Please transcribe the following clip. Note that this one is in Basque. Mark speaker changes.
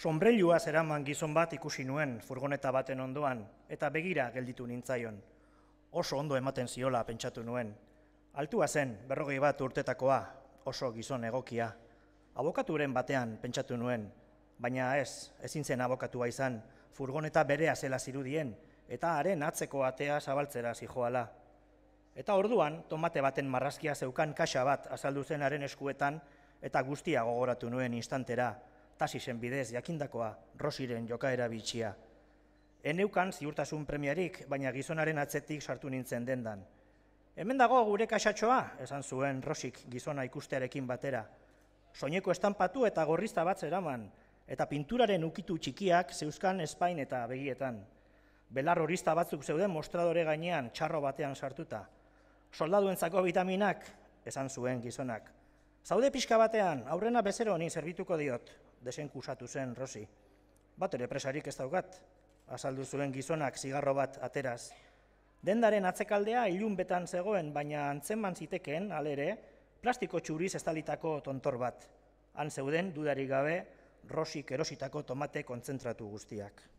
Speaker 1: Sombrelua zeraman gizon bat ikusi nuen furgoneta baten ondoan, eta begira gelditu nintzaion. Oso ondo ematen ziola pentsatu nuen. Altua zen, berrogei bat urtetakoa, oso gizon egokia. Abokaturen batean pentsatu nuen, baina ez, ezin zen abokatua izan, furgoneta berea zela zirudien, eta haren atzeko atea zabaltzera zijoala. Eta orduan, tomate baten marrazkia zeukan kaxa bat azaldu zen haren eskuetan, eta guztia gogoratu nuen instantera, tasisen bidez jakindakoa Rosiren jokaera bitxia. Eneukan ziurtasun premiarik, baina gizonaren atzetik sartu nintzen dendan. Hemen dago gure kasatxoa, esan zuen Rosik gizona ikustearekin batera. Soineko estampatu eta gorrizta bat zeraman, eta pinturaren ukitu txikiak zeuzkan espain eta begietan. Belar horista batzuk zeuden mostradore gainean txarro batean sartuta. Soldaduentzako vitaminak, esan zuen gizonak, Zaude pixka batean, aurrena bezero honi zerbituko diot, desenku usatu zen, Rosi. Bat ere presarik ez daugat, azaldu zuen gizonak zigarro bat ateraz. Dendaren atzekaldea ilunbetan zegoen, baina antzenman zitekeen, alere, plastiko txuriz estalitako tontor bat. Han zeuden, dudarik gabe, Rosi kerositako tomate kontzentratu guztiak.